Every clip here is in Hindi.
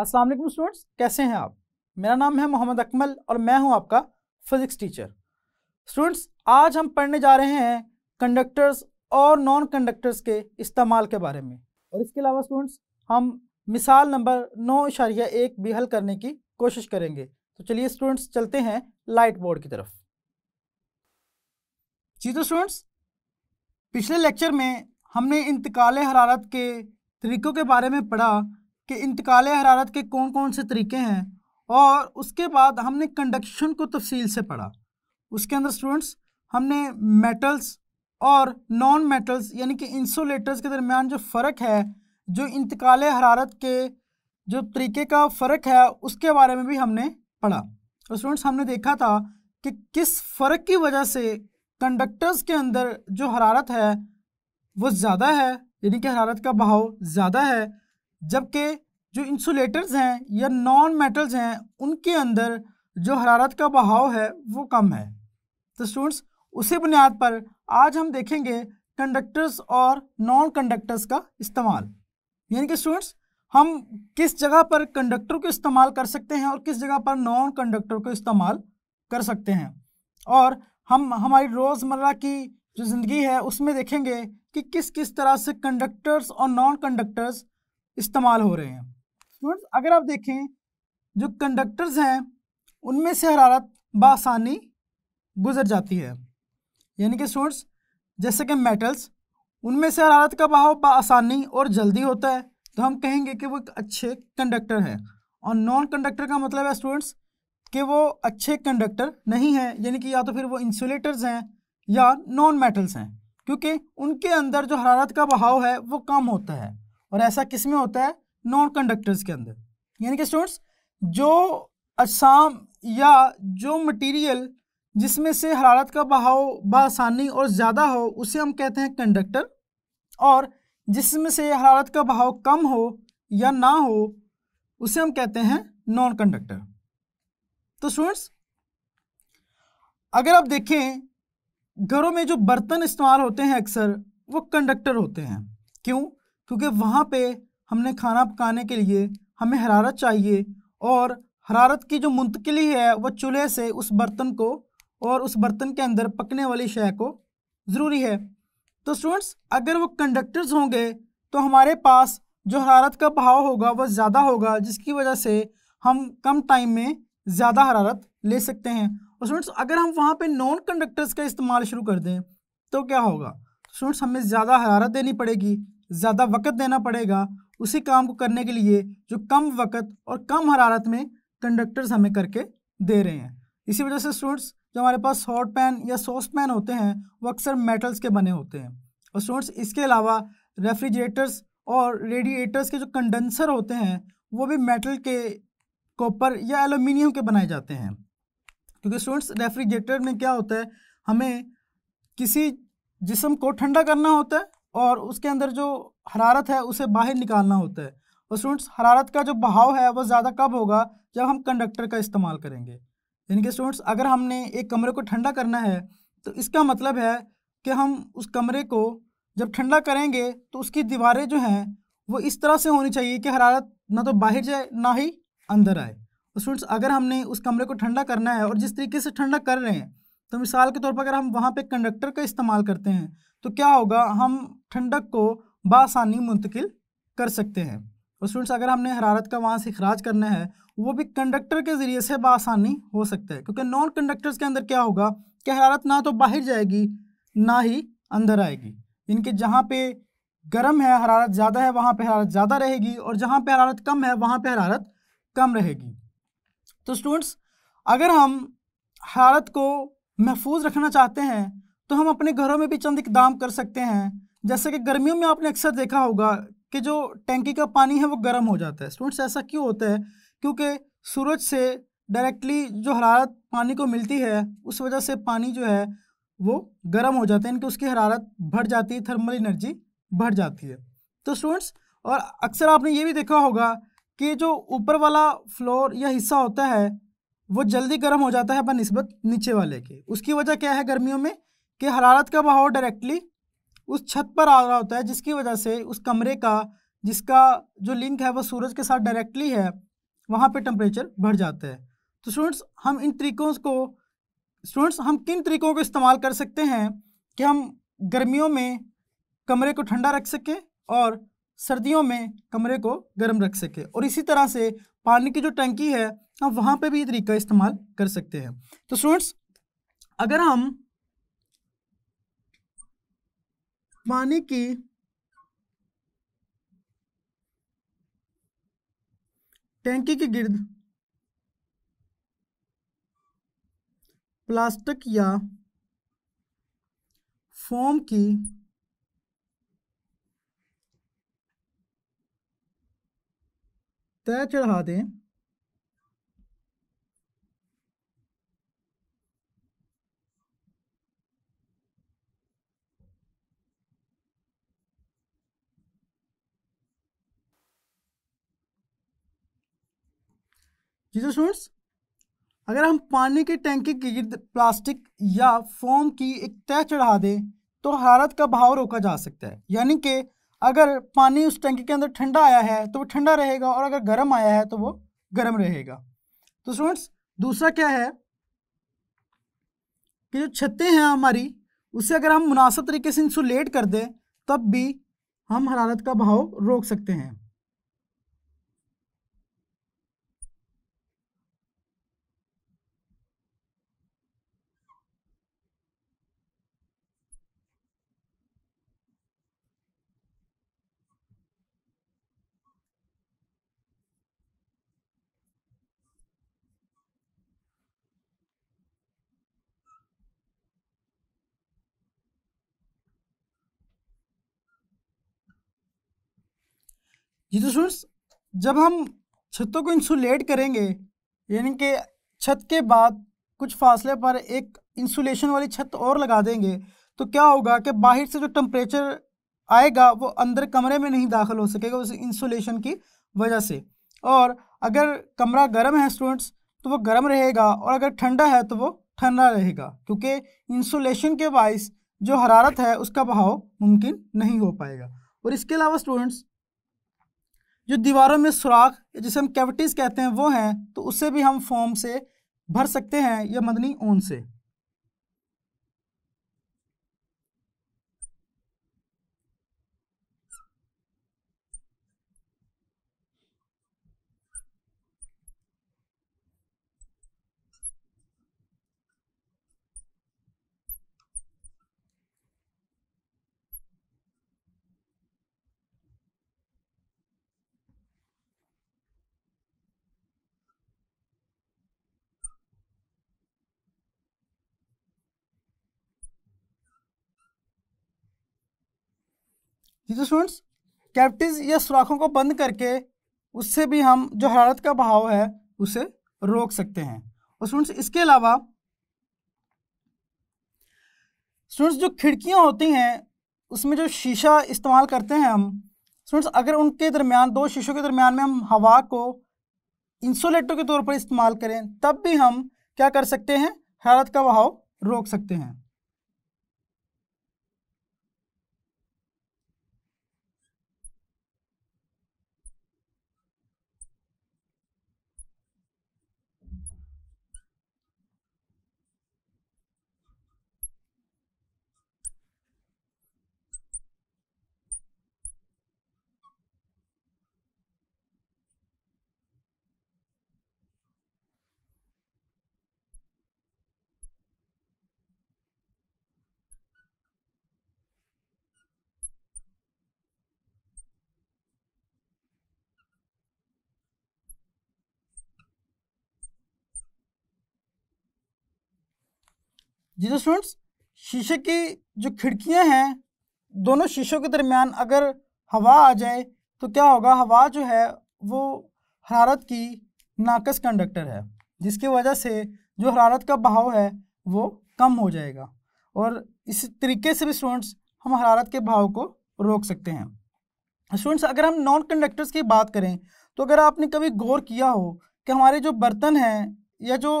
अस्सलाम वालेकुम स्टूडेंट्स कैसे हैं आप मेरा नाम है मोहम्मद अकमल और मैं हूं आपका फिज़िक्स टीचर स्टूडेंट्स आज हम पढ़ने जा रहे हैं कंडक्टर्स और नॉन कंडक्टर्स के इस्तेमाल के बारे में और इसके अलावा स्टूडेंट्स हम मिसाल नंबर नौ इशारिया एक भी हल करने की कोशिश करेंगे तो चलिए स्टूडेंट्स चलते हैं लाइट बोर्ड की तरफ जी तो स्टूडेंट्स पिछले लेक्चर में हमने इंतकाल हरारत के तरीक़ों के बारे में पढ़ा कि इंतकाल हरारत के कौन कौन से तरीके हैं और उसके बाद हमने कंडक्शन को तफसील से पढ़ा उसके अंदर स्टूडेंट्स हमने मेटल्स और नॉन मेटल्स यानी कि इंसोलेटर्स के दरमियान जो फ़र्क है जो इंतकाल हरारत के जो तरीके का फ़र्क है उसके बारे में भी हमने पढ़ा और स्टूडेंट्स हमने देखा था कि किस फ़र्क की वजह से कंडक्टर्स के अंदर जो हरारत है वो ज़्यादा है यानी कि हरारत का बहाव ज़्यादा है जबकि जो इंसुलेटर्स हैं या नॉन मेटल्स हैं उनके अंदर जो हरारत का बहाव है वो कम है तो स्टूडेंट्स उसी बुनियाद पर आज हम देखेंगे कंडक्टर्स और नॉन कंडक्टर्स का इस्तेमाल यानी कि स्टूडेंट्स हम किस जगह पर कंडक्टर को इस्तेमाल कर सकते हैं और किस जगह पर नॉन कंडक्टर को इस्तेमाल कर सकते हैं और हम हमारी रोज़मर्रा की जो ज़िंदगी है उसमें देखेंगे कि किस किस तरह से कंडक्टर्स और नॉन कंडक्टर्स इस्तेमाल हो रहे हैं स्टूडेंट्स अगर आप देखें जो कंडक्टर्स हैं उनमें से हरारत बसानी गुजर जाती है यानी कि स्टूडेंट्स जैसे कि मेटल्स उनमें से हरारत का बहाव बसानी और जल्दी होता है तो हम कहेंगे कि वो एक अच्छे कंडक्टर है और नॉन कंडक्टर का मतलब है स्टूडेंट्स कि वो अच्छे कंडक्टर नहीं हैं यानी कि या तो फिर वो इंसुलेटर्स हैं या नॉन मेटल्स हैं क्योंकि उनके अंदर जो हरारत का बहाव है वो कम होता है और ऐसा किस में होता है नॉन कंडक्टर्स के अंदर यानी कि स्टूडेंट्स जो असाम या जो मटेरियल जिसमें से हरारत का बहाव बसानी और ज़्यादा हो उसे हम कहते हैं कंडक्टर और जिसमें से हरारत का बहाव कम हो या ना हो उसे हम कहते हैं नॉन कंडक्टर तो स्टूडेंट्स अगर आप देखें घरों में जो बर्तन इस्तेमाल होते हैं अक्सर वो कंडक्टर होते हैं क्यों क्योंकि वहाँ पे हमने खाना पकाने के लिए हमें हरारत चाहिए और हरारत की जो मुंतकली है वह चूल्हे से उस बर्तन को और उस बर्तन के अंदर पकने वाली शय को ज़रूरी है तो स्टूडेंट्स अगर वो कंडक्टर्स होंगे तो हमारे पास जो हरारत का बहाव होगा वह ज़्यादा होगा जिसकी वजह से हम कम टाइम में ज़्यादा हरारत ले सकते हैं और स्टूडेंट्स अगर हम वहाँ पे नॉन कंडक्टर्स का इस्तेमाल शुरू कर दें तो क्या होगा स्टूडेंट्स हमें ज़्यादा हरारत देनी पड़ेगी ज़्यादा वक़्त देना पड़ेगा उसी काम को करने के लिए जो कम वक़्त और कम हरारत में कंडक्टर्स हमें करके दे रहे हैं इसी वजह से स्टूडेंट्स जो हमारे पास हॉट पैन या सॉस पैन होते हैं वो अक्सर मेटल्स के बने होते हैं और स्टूडेंट्स इसके अलावा रेफ्रिजरेटर्स और रेडिएटर्स के जो कंडेंसर होते हैं वो भी मेटल के कॉपर या एलुमिनियम के बनाए जाते हैं क्योंकि स्टूडेंट्स रेफ्रिजरेटर में क्या होता है हमें किसी जिसम को ठंडा करना होता है और उसके अंदर जो हरारत है उसे बाहर निकालना होता है और स्टूडेंट्स हरारत का जो बहाव है वो ज़्यादा कब होगा जब हम कंडक्टर का इस्तेमाल करेंगे यानी कि स्टूडेंट्स अगर हमने एक कमरे को ठंडा करना है तो इसका मतलब है कि हम उस कमरे को जब ठंडा करेंगे तो उसकी दीवारें जो हैं वो इस तरह से होनी चाहिए कि हरारत ना तो बाहर जाए ना ही अंदर आए स्टूडेंट्स अगर हमने उस कमरे को ठंडा करना है और जिस तरीके से ठंडा कर रहे हैं तो मिसाल के तौर पर अगर हम वहाँ पे कंडक्टर का इस्तेमाल करते हैं तो क्या होगा हम ठंडक को बासानी मुंतकिल कर सकते हैं और स्टूडेंट्स अगर हमने हरारत का वहाँ से अखराज करना है वो भी कंडक्टर के ज़रिए से बासानी हो सकता है क्योंकि नॉन कंडक्टर्स के अंदर क्या होगा कि हरारत ना तो बाहर जाएगी ना ही अंदर आएगी इनके जहाँ पे गर्म है हरारत ज़्यादा है वहाँ पे हरारत ज़्यादा रहेगी और जहाँ पे हरारत कम है वहाँ पे हरारत कम रहेगी तो स्टूडेंट्स अगर हम हरारत को महफूज रखना चाहते हैं तो हम अपने घरों में भी चंद इकदाम कर सकते हैं जैसे कि गर्मियों में आपने अक्सर देखा होगा कि जो टैंकी का पानी है वो गर्म हो जाता है स्टूडेंट्स ऐसा क्यों होता है क्योंकि सूरज से डायरेक्टली जो हरारत पानी को मिलती है उस वजह से पानी जो है वो गर्म हो जाता है इनकी कि उसकी हरारत बढ़ जाती है थर्मल एनर्जी बढ़ जाती है तो स्टूडेंट्स और अक्सर आपने ये भी देखा होगा कि जो ऊपर वाला फ्लोर या हिस्सा होता है वो जल्दी गर्म हो जाता है बनस्बत नीचे वाले के उसकी वजह क्या है गर्मियों में कि हरारत का बहाव डायरेक्टली उस छत पर आ रहा होता है जिसकी वजह से उस कमरे का जिसका जो लिंक है वो सूरज के साथ डायरेक्टली है वहाँ पे टेम्परेचर बढ़ जाता है तो स्टूडेंट्स हम इन तरीकों को स्टूडेंट्स हम किन तरीकों को इस्तेमाल कर सकते हैं कि हम गर्मियों में कमरे को ठंडा रख सकें और सर्दियों में कमरे को गर्म रख सकें और इसी तरह से पानी की जो टंकी है हम वहां पे भी ये तरीका इस्तेमाल कर सकते हैं तो स्टूडेंट्स अगर हम पानी की टैंकी के गिर्द प्लास्टिक या फोम की तय चढ़ा दें जी सर तो स्टूडेंट्स अगर हम पानी के टैंकी के गिर्द प्लास्टिक या फोम की एक तय चढ़ा दें तो हरारत का भाव रोका जा सकता है यानी कि अगर पानी उस टंकी के अंदर ठंडा आया है तो वो ठंडा रहेगा और अगर गर्म आया है तो वो गर्म रहेगा तो स्टूडेंट्स दूसरा क्या है कि जो छतें हैं हमारी उसे अगर हम मुनासिब तरीके से इंसुलेट कर दें तब भी हम हरारत का भाव रोक सकते हैं जी तो स्टूडेंट्स जब हम छतों को इंसुलेट करेंगे यानी कि छत के बाद कुछ फासले पर एक इंसुलेशन वाली छत और लगा देंगे तो क्या होगा कि बाहर से जो टम्परेचर आएगा वो अंदर कमरे में नहीं दाखिल हो सकेगा उस इंसुलेशन की वजह से और अगर कमरा गर्म है स्टूडेंट्स तो वो गर्म रहेगा और अगर ठंडा है तो वो ठंडा रहेगा क्योंकि इंसुलेशन के बाइस जो हरारत है उसका बहाव मुमकिन नहीं हो पाएगा और इसके अलावा स्टूडेंट्स जो दीवारों में सुराख जिसे हम कैविटीज़ कहते हैं वो हैं तो उसे भी हम फॉर्म से भर सकते हैं या मदनी ऊन से ठीक है स्टूडेंट्स कैप्टिज या सुराखों को बंद करके उससे भी हम जो हरारत का बहाव है उसे रोक सकते हैं और स्टूडेंट्स इसके अलावा स्टूडेंट्स जो खिड़कियाँ होती हैं उसमें जो शीशा इस्तेमाल करते हैं हम स्टूडेंट्स अगर उनके दरमियान दो शीशों के दरमियान में हम हवा को इंसुलेटर के तौर पर इस्तेमाल करें तब भी हम क्या कर सकते हैं हरारत का बहाव रोक सकते हैं जी स्टूडेंट्स तो शीशे की जो खिड़कियां हैं दोनों शीशों के दरमियान अगर हवा आ जाए तो क्या होगा हवा जो है वो हरारत की नाकस कंडक्टर है जिसकी वजह से जो हरारत का बहाव है वो कम हो जाएगा और इस तरीके से भी स्टूडेंट्स हम हरारत के भाव को रोक सकते हैं स्टूडेंट्स अगर हम नॉन कंडक्टर्स की बात करें तो अगर आपने कभी गौर किया हो कि हमारे जो बर्तन हैं या जो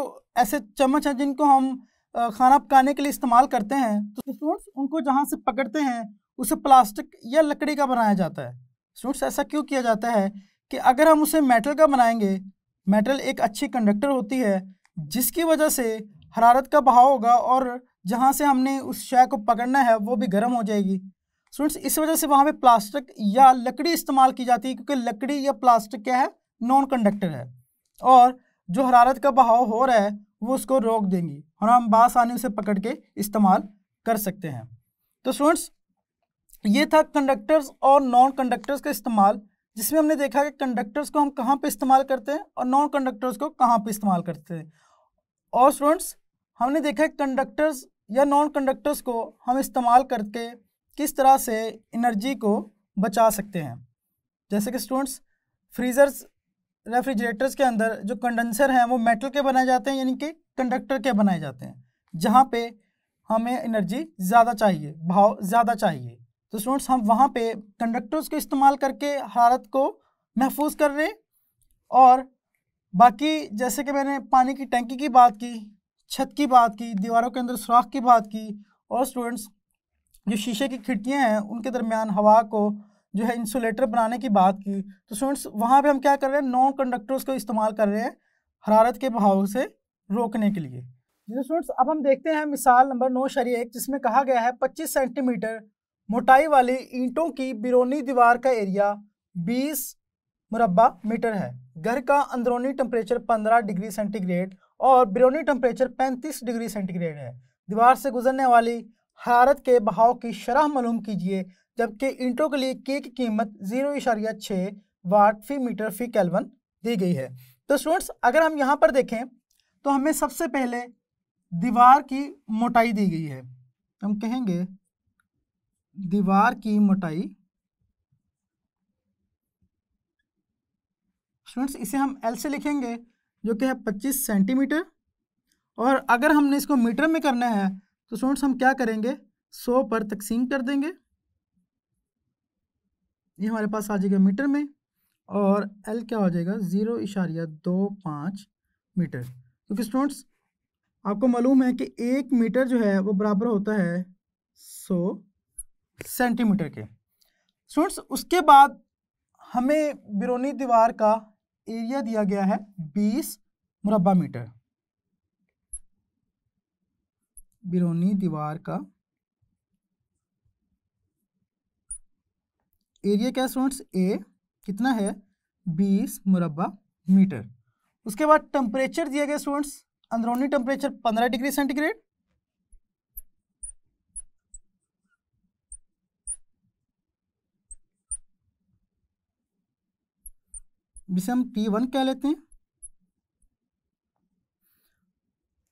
ऐसे चम्मच हैं जिनको हम खाना पकाने के लिए इस्तेमाल करते हैं तो स्टूडेंट्स उनको जहाँ से पकड़ते हैं उसे प्लास्टिक या लकड़ी का बनाया जाता है स्टूडेंट्स ऐसा क्यों किया जाता है कि अगर हम उसे मेटल का बनाएंगे मेटल एक अच्छी कंडक्टर होती है जिसकी वजह से हरारत का बहाव होगा और जहाँ से हमने उस शय को पकड़ना है वो भी गर्म हो जाएगी स्टूडेंट्स इस वजह से वहाँ पे प्लास्टिक या लकड़ी इस्तेमाल की जाती है क्योंकि लकड़ी या प्लास्टिक क्या है नॉन कंडक्टर है और जो हरारत का बहाव हो रहा है वो उसको रोक देंगी और हम बासानी उसे पकड़ के इस्तेमाल कर सकते हैं तो स्टूडेंट्स ये था कंडक्टर्स और नॉन कंडक्टर्स का इस्तेमाल जिसमें हमने देखा कि कंडक्टर्स को हम कहाँ पे इस्तेमाल करते हैं और नॉन कंडक्टर्स को कहाँ पे इस्तेमाल करते हैं और स्टूडेंट्स हमने देखा कंडक्टर्स या नॉन कंडक्टर्स को हम इस्तेमाल करके किस तरह से एनर्जी को बचा सकते हैं जैसे कि स्टूडेंट्स फ्रीज़र्स रेफ्रिजरेटर्स के अंदर जो कंडेंसर हैं वो मेटल के बनाए जाते हैं यानी कि कंडक्टर के बनाए जाते हैं जहाँ पे हमें एनर्जी ज़्यादा चाहिए भाव ज़्यादा चाहिए तो स्टूडेंट्स हम वहाँ पे कंडक्टर्स को इस्तेमाल करके हरारत को महफूज कर रहे और बाकी जैसे कि मैंने पानी की टैंकी की बात की छत की बात की दीवारों के अंदर सुराख की बात की और स्टूडेंट्स जो शीशे की खिड़कियाँ हैं उनके दरमियान हवा को जो है इंसुलेटर बनाने की बात की तो स्टूडेंट्स वहाँ पर हम क्या कर रहे हैं नॉन कंडक्टर्स को इस्तेमाल कर रहे हैं हरारत के बहाव से रोकने के लिए स्टूडेंट्स अब हम देखते हैं मिसाल नंबर नौ शरी एक जिसमें कहा गया है 25 सेंटीमीटर मोटाई वाली ईंटों की बिरौनी दीवार का एरिया 20 मुरबा मीटर है घर का अंदरूनी टम्परेचर 15 डिग्री सेंटीग्रेड और बिरोनी टेम्परेचर 35 डिग्री सेंटीग्रेड है दीवार से गुजरने वाली हरारत के बहाव की शरह मालूम कीजिए जबकि ईंटों के लिए के की कीमत जीरो इशारिया छः वाट फी मीटर फी कैलवन दी गई है तो स्टूडेंट्स अगर हम यहाँ पर देखें तो हमें सबसे पहले दीवार की मोटाई दी गई है हम कहेंगे दीवार की मोटाई स्टूडेंट्स इसे हम एल से लिखेंगे जो कि है पच्चीस सेंटीमीटर और अगर हमने इसको मीटर में करना है तो स्टूडेंट्स हम क्या करेंगे सौ पर तकसीम कर देंगे ये हमारे पास आ जाएगा मीटर में और एल क्या हो जाएगा ज़ीरो इशारिया दो पाँच मीटर क्योंकि तो स्टूडेंट्स आपको मालूम है कि एक मीटर जो है वो बराबर होता है सो सेंटीमीटर के स्टूडेंट्स उसके बाद हमें बिरोनी दीवार का एरिया दिया गया है बीस मुरबा मीटर बिरोनी दीवार का एरिया क्या स्टूडेंट्स ए कितना है बीस मुरबा मीटर उसके बाद टेम्परेचर दिया गया स्टूडेंट्स अंदरूनी टेम्परेचर 15 डिग्री सेंटीग्रेड जिसे हम पी वन कह लेते हैं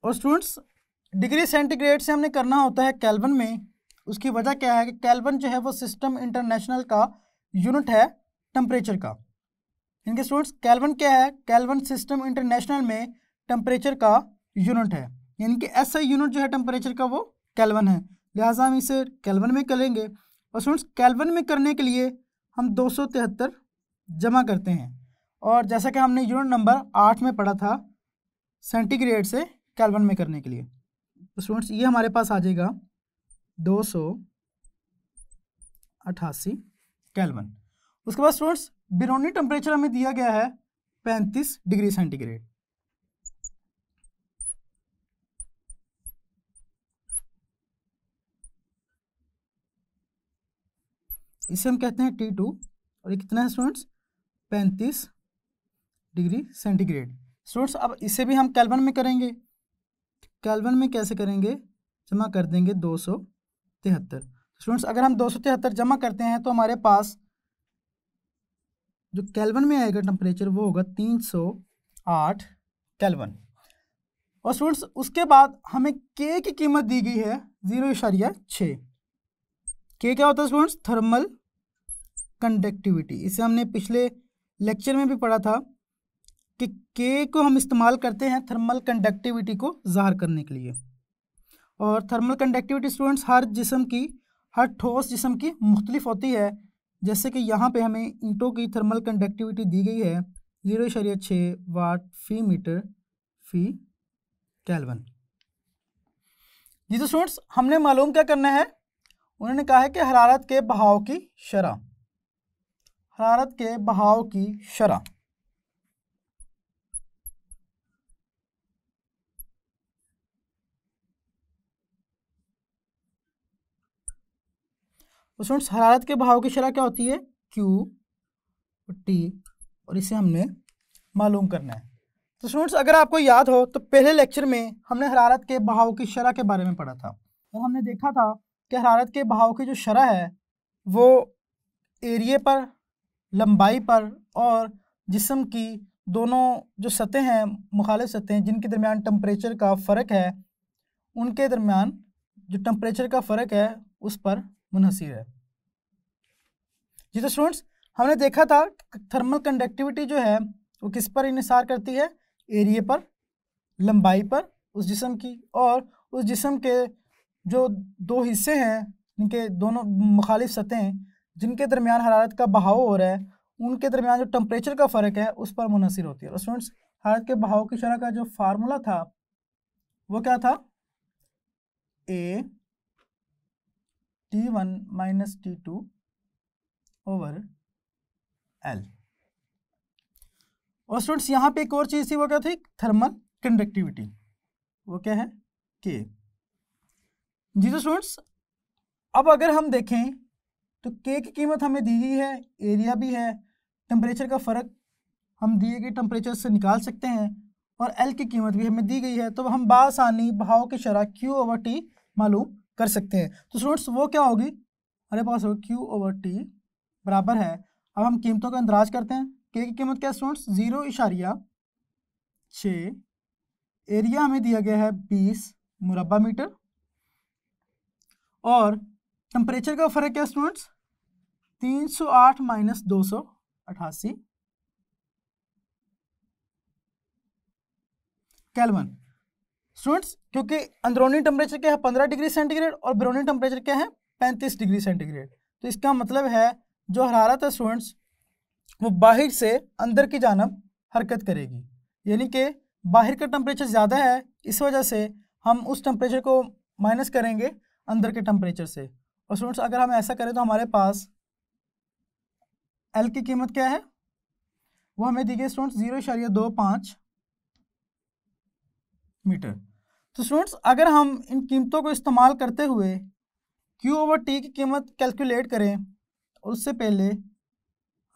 और स्टूडेंट्स डिग्री सेंटीग्रेड से हमने करना होता है कैल्बन में उसकी वजह क्या है कि कैलबन जो है वो सिस्टम इंटरनेशनल का यूनिट है टेम्परेचर का इनके स्टूडेंट्स कैलवन क्या है कैलवन सिस्टम इंटरनेशनल में टेम्परेचर का यूनिट है यानी कि ऐसा यूनिट जो है टेम्परेचर का वो कैलवन है लिहाजा हम इसे कैलवन में करेंगे और स्टूडेंट्स कैलवन में करने के लिए हम दो जमा करते हैं और जैसा कि हमने यूनिट नंबर आठ में पढ़ा था सेंटीग्रेड से कैलवन में करने के लिए तो स्टूडेंट्स ये हमारे पास आ जाएगा दो सौ अट्ठासी कैलवन उसके बाद स्टूडेंट्स बिरोनी टेम्परेचर हमें दिया गया है पैंतीस डिग्री सेंटीग्रेड इसे हम कहते हैं टी टू और ये कितना है स्टूडेंट्स पैंतीस डिग्री सेंटीग्रेड स्टूडेंट्स अब इसे भी हम कैलवन में करेंगे कैलवन में कैसे करेंगे जमा कर देंगे दो सौ तिहत्तर स्टूडेंट्स अगर हम दो सौ तिहत्तर जमा करते हैं तो हमारे पास जो कैलवन में आएगा टेम्परेचर वो होगा तीन सौ आठ कैलवन और स्टूडेंट्स उसके बाद हमें के की कीमत दी गई है ज़ीरो इशारिया छः के क्या होता है स्टूडेंट्स थर्मल कंडक्टिविटी इसे हमने पिछले लेक्चर में भी पढ़ा था कि के को हम इस्तेमाल करते हैं थर्मल कंडक्टिविटी को ज़ाहर करने के लिए और थर्मल कंडक्टिविटी स्टूडेंट्स हर जिसम की हर ठोस जिसम की मुख्तलिफ होती है जैसे कि यहाँ पे हमें ईंटों की थर्मल कंडक्टिविटी दी गई है जीरो इशारिया छः वाट फी मीटर फी कैलवन जी तो स्टूडेंट्स हमने मालूम क्या करना है उन्होंने कहा है कि हरारत के बहाव की शरह हरारत के बहाव की शरह तो स्टूडेंट्स हरारत के भाव की शरह क्या होती है क्यू टी और इसे हमने मालूम करना है तो स्टूडेंट्स अगर आपको याद हो तो पहले लेक्चर में हमने हरारत के बहाव की शरह के बारे में पढ़ा था और हमने देखा था कि हरारत के बहाव की जो शरह है वो एरिए पर लंबाई पर और जिसम की दोनों जो सतह हैं मुखालिफ सतहें जिनके दरमियान टम्परेचर का फ़र्क है उनके दरमियान जो टम्परेचर का फ़र्क है उस पर मुनहसर है जी तो स्टूडेंट्स हमने देखा था थर्मल कंडक्टिविटी जो है वो किस पर इसार करती है एरिए पर लंबाई पर उस जिसम की और उस जिसम के जो दो हिस्से हैं इनके दोनों मुखालिफ सतहें जिनके दरमियान हरारत का बहाव हो रहा है उनके दरमियान जो टम्परेचर का फ़र्क है उस पर मुनसर होती है और स्टूडेंट्स हरारत के बहाव की शरह का जो फार्मूला था वो क्या था A T one minus T two over L और स्टूडेंट्स यहाँ पे एक और चीज़ थी वो क्या थी थर्मल कंडक्टिविटी वो क्या है के जी तो स्टूडेंट्स अब अगर हम देखें तो के की कीमत हमें दी गई है एरिया भी है टेम्परेचर का फ़र्क हम दिए गए टेम्परेचर से निकाल सकते हैं और एल की कीमत भी हमें दी गई है तो हम बासानी बहाव की शराब क्यू ओवर टी मालूम कर सकते हैं तो स्टूडेंट्स वो क्या होगी हमारे पास हो क्यू ओवर टी बराबर है अब हम कीमतों का अंदराज करते हैं के की कीमत क्या स्टूडेंट्स जीरो इशारिया छ एरिया हमें दिया गया है बीस मुरबा मीटर और टेम्परेचर का फ़र्क क्या स्टूडेंट्स तीन सौ आठ माइनस दो सौ अठासी कैलवन स्टूडेंट्स क्योंकि अंदरूनी टेम्परेचर क्या है पंद्रह डिग्री सेंटीग्रेड और बिरूनी टेम्परेचर क्या है पैंतीस डिग्री सेंटीग्रेड तो इसका मतलब है जो हरारत है स्टूडेंट्स वो बाहर से अंदर की जानब हरकत करेगी यानी कि बाहर का टेम्परेचर ज़्यादा है इस वजह से हम उस टेम्परेचर को माइनस करेंगे अंदर के टेम्परेचर से और स्टूडेंट्स अगर हम ऐसा करें तो हमारे पास एल की कीमत क्या है वो हमें दी गई स्टूडेंट्स जीरो इशारिया दो पाँच मीटर तो स्टूडेंट्स अगर हम इन कीमतों को इस्तेमाल करते हुए क्यू ओवर टी की कीमत कैलकुलेट करें और उससे पहले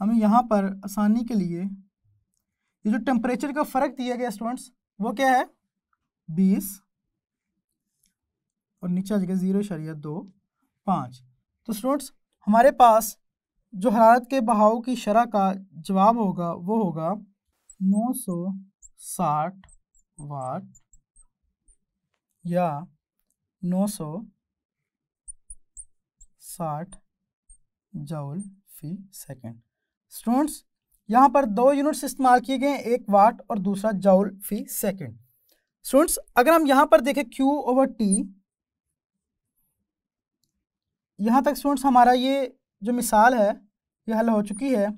हमें यहाँ पर आसानी के लिए ये जो टेम्परेचर का फ़र्क दिया गया स्टूडेंट्स वो क्या है बीस और नीचे आ जाएगा ज़ीरो शरिया दो पाँच तो स्टूडेंट्स हमारे पास जो हरारत के बहाव की शरह का जवाब होगा वो होगा नौ सौ साठ वाट या नौ सौ साठ जूल फी सेकेंड स्टूडेंट्स यहाँ पर दो यूनिट्स इस्तेमाल किए गए एक वाट और दूसरा जाउल फी सेकेंड स्टूडेंट्स अगर हम यहाँ पर देखें क्यू ओवर टी यहाँ तक स्टूडेंट्स हमारा ये जो मिसाल है ये हल हो चुकी है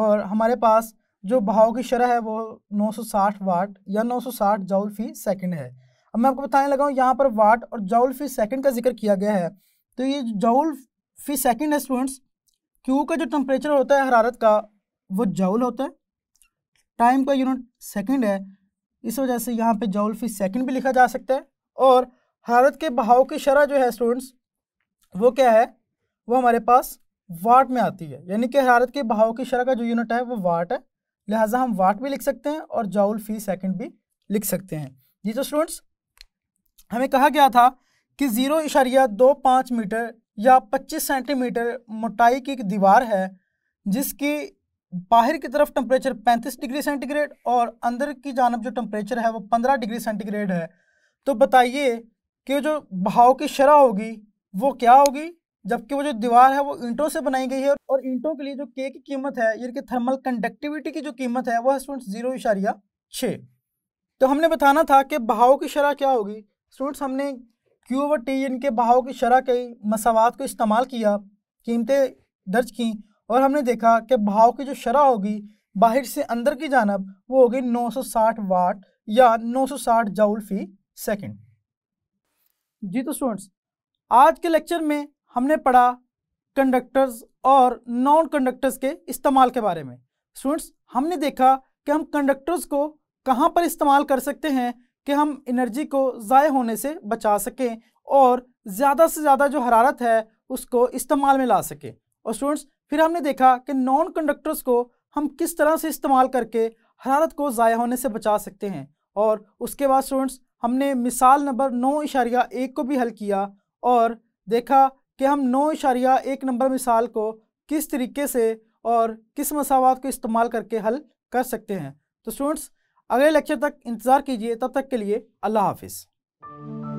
और हमारे पास जो बहाव की शरह है वो 960 वाट या 960 जाउल फी सेकेंड है अब मैं आपको बताने लगा हूँ यहाँ पर वाट और जाउल फी सेकेंड का जिक्र किया गया है तो ये जाउल फी सेकेंड है स्टूडेंट्स क्यू का जो टम्परेचर होता है हरारत का वो जाउल होता है टाइम का यूनिट सेकेंड है इस वजह से यहाँ पे जाउल फी सेकेंड भी लिखा जा सकता है और हरारत के बहाव की शरह जो है स्टूडेंट्स वो क्या है वो हमारे पास वाट में आती है यानी कि हरारत के बहाव की शरह का जो यूनिट है वो वाट है लिहाजा हम वाट भी लिख सकते हैं और जाउल फी सेकेंड भी लिख सकते हैं जी तो स्टूडेंट्स हमें कहा गया था कि ज़ीरो इशारिया दो पाँच मीटर या पच्चीस सेंटीमीटर मोटाई की एक दीवार है जिसकी बाहर की तरफ टम्परेचर पैंतीस डिग्री सेंटीग्रेड और अंदर की जानब जो टम्परेचर है वो पंद्रह डिग्री सेंटीग्रेड है तो बताइए कि जो बहाव की शरह होगी वो क्या होगी जबकि वो जो दीवार है वो ईंटों से बनाई गई है और ईंटों के लिए जो के की कीमत है यानी कि थर्मल कंडक्टिविटी की जो कीमत है वह स्टूडेंट जीरो इशारिया छः तो हमने बताना था कि बहाव की शरह क्या होगी स्टूडेंट्स हमने क्यू ओवर टी इनके बहाव की शरह कई मसावत को इस्तेमाल किया कीमतें दर्ज की और हमने देखा कि बहाव की जो शरह होगी बाहर से अंदर की जानब वो होगी 960 वाट या 960 जाउल फी सेकंड जी तो स्टूडेंट्स आज के लेक्चर में हमने पढ़ा कंडक्टर्स और नॉन कंडक्टर्स के इस्तेमाल के बारे में स्टूडेंट्स हमने देखा कि हम कंडक्टर्स को कहाँ पर इस्तेमाल कर सकते हैं कि हम एनर्जी को ज़ाय होने से बचा सकें और ज़्यादा से ज़्यादा जो हरारत है उसको इस्तेमाल में ला सकें और स्टूडेंट्स फिर हमने देखा कि नॉन कंडक्टर्स को हम किस तरह से इस्तेमाल करके हरारत को ज़ाय होने से बचा सकते हैं और उसके बाद स्टूडेंट्स हमने मिसाल नंबर नौ इशारिया एक को भी हल किया और देखा कि हम नौ इशारिया एक नंबर मिसाल को किस तरीके से और किस मसावत को इस्तेमाल करके हल कर सकते हैं तो स्टूडेंट्स अगले लेक्चर तक इंतज़ार कीजिए तब तक के लिए अल्लाह हाफिज़